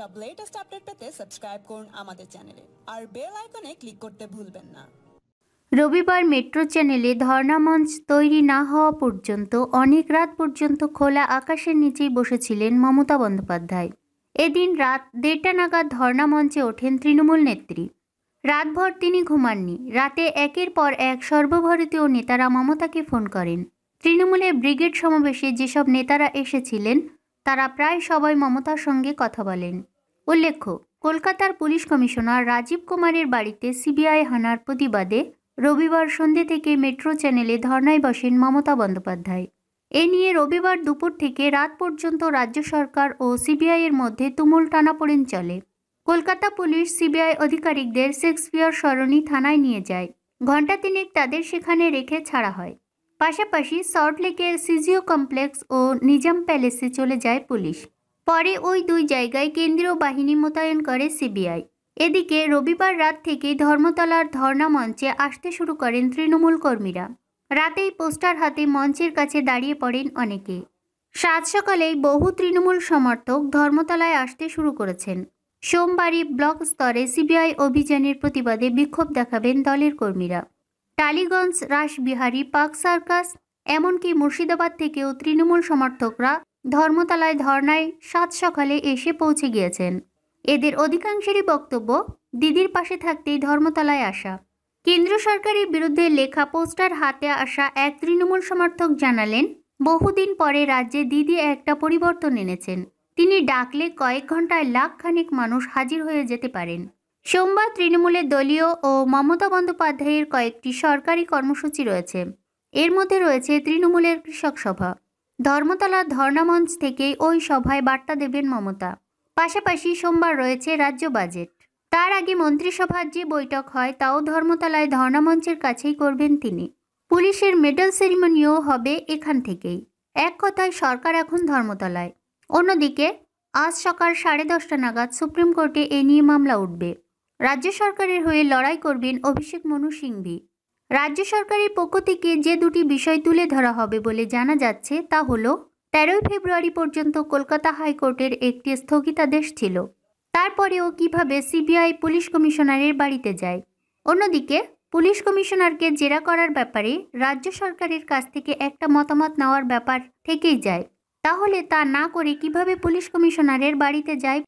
সব latest update পেতে subscribe করুন আমাদের চ্যানেলে আর বেল আইকনে ক্লিক করতে ভুলবেন না রবিবার মেট্রো চ্যানেলে ধর্নামঞ্চ তৈরি না হওয়া পর্যন্ত অনেক রাত পর্যন্ত খোলা আকাশের নিচেই বসেছিলেন মমতা বন্দ্যোপাধ্যায় এদিন রাত দেড়টা নাগাদ ধর্নামঞ্চে ওঠেন তৃণমূল নেত্রী রাতভর তিনি ঘুমাননি রাতে একের পর এক সর্বভারতীয় নেতারা মমতাকে ফোন করেন তৃণমূলের ব্রিগেড সমাবেশে যেসব নেতারা এসেছিলেন তারা প্রায় সবাই মমতার সঙ্গে কথা বলেন উল্লেখ্য কলকাতার পুলিশ কমিশনার রাজীব কুমারের বাড়িতে সিবিআই হানার প্রতিবাদে রবিবার সন্ধে থেকে মেট্রো চ্যানেলে ধর্নায় বসেন মমতা বন্দ্যোপাধ্যায় এ নিয়ে রবিবার দুপুর থেকে রাত পর্যন্ত রাজ্য সরকার ও সিবিআইয়ের মধ্যে তুমুল টানাপড়েন চলে কলকাতা পুলিশ সিবিআই আধিকারিকদের শেক্সপিয়র সরণি থানায় নিয়ে যায় ঘণ্টা তিনেক তাদের সেখানে রেখে ছাড়া হয় পাশাপাশি সল্টলেকের সিজিও কমপ্লেক্স ও নিজাম প্যালেসে চলে যায় পুলিশ পরে ওই দুই জায়গায় কেন্দ্রীয় বাহিনী মোতায়েন করে সিবিআই এদিকে রবিবার রাত থেকেই ধর্মতলার ধর্ণা মঞ্চে আসতে শুরু করেন তৃণমূল কর্মীরা রাতেই পোস্টার হাতে মঞ্চের কাছে দাঁড়িয়ে পড়েন অনেকে সাত সকালেই বহু তৃণমূল সমর্থক ধর্মতলায় আসতে শুরু করেছেন সোমবারই ব্লক স্তরে সিবিআই অভিযানের প্রতিবাদে বিক্ষোভ দেখাবেন দলের কর্মীরা টালিগঞ্জ রাসবিহারী পাক সার্কাস এমনকি মুর্শিদাবাদ থেকেও তৃণমূল সমর্থকরা ধর্মতলায় ধর্নায় সাত সকালে এসে পৌঁছে গিয়েছেন এদের অধিকাংশেরই বক্তব্য দিদির পাশে থাকতেই ধর্মতলায় আসা কেন্দ্র সরকারের বিরুদ্ধে লেখা পোস্টার হাতে আসা এক তৃণমূল সমর্থক জানালেন বহুদিন পরে রাজ্যে দিদি একটা পরিবর্তন এনেছেন তিনি ডাকলে কয়েক ঘন্টায় লাখখানেক মানুষ হাজির হয়ে যেতে পারেন সোমবার তৃণমূলের দলীয় ও মমতা বন্দ্যোপাধ্যায়ের কয়েকটি সরকারি কর্মসূচি রয়েছে এর মধ্যে রয়েছে তৃণমূলের কৃষক সভা ধর্মতলা ধর্ণামঞ্চ থেকে ওই সভায় বার্তা দেবেন মমতা পাশাপাশি সোমবার রয়েছে রাজ্য বাজেট তার আগে মন্ত্রিসভার যে বৈঠক হয় তাও ধর্মতলায় ধর্ণামঞ্চের কাছেই করবেন তিনি পুলিশের মেডেল সেরিমনিও হবে এখান থেকেই এক কথায় সরকার এখন ধর্মতলায় অন্যদিকে আজ সকাল সাড়ে দশটা নাগাদ সুপ্রিম কোর্টে এ নিয়ে মামলা উঠবে রাজ্য সরকারের হয়ে লড়াই করবেন অভিষেক মনু সিংভি রাজ্য সরকারের পক্ষ থেকে যে দুটি বিষয় তুলে ধরা হবে বলে জানা যাচ্ছে তা হল তেরোই ফেব্রুয়ারি পর্যন্ত কলকাতা হাইকোর্টের একটি স্থগিতাদেশ ছিল তারপরেও কিভাবে সিবিআই পুলিশ কমিশনারের বাড়িতে যায় অন্যদিকে পুলিশ কমিশনারকে জেরা করার ব্যাপারে রাজ্য সরকারের কাছ থেকে একটা মতামত নেওয়ার ব্যাপার থেকেই যায় তাহলে তা না করে কিভাবে পুলিশ কমিশনারের বাড়িতে যায়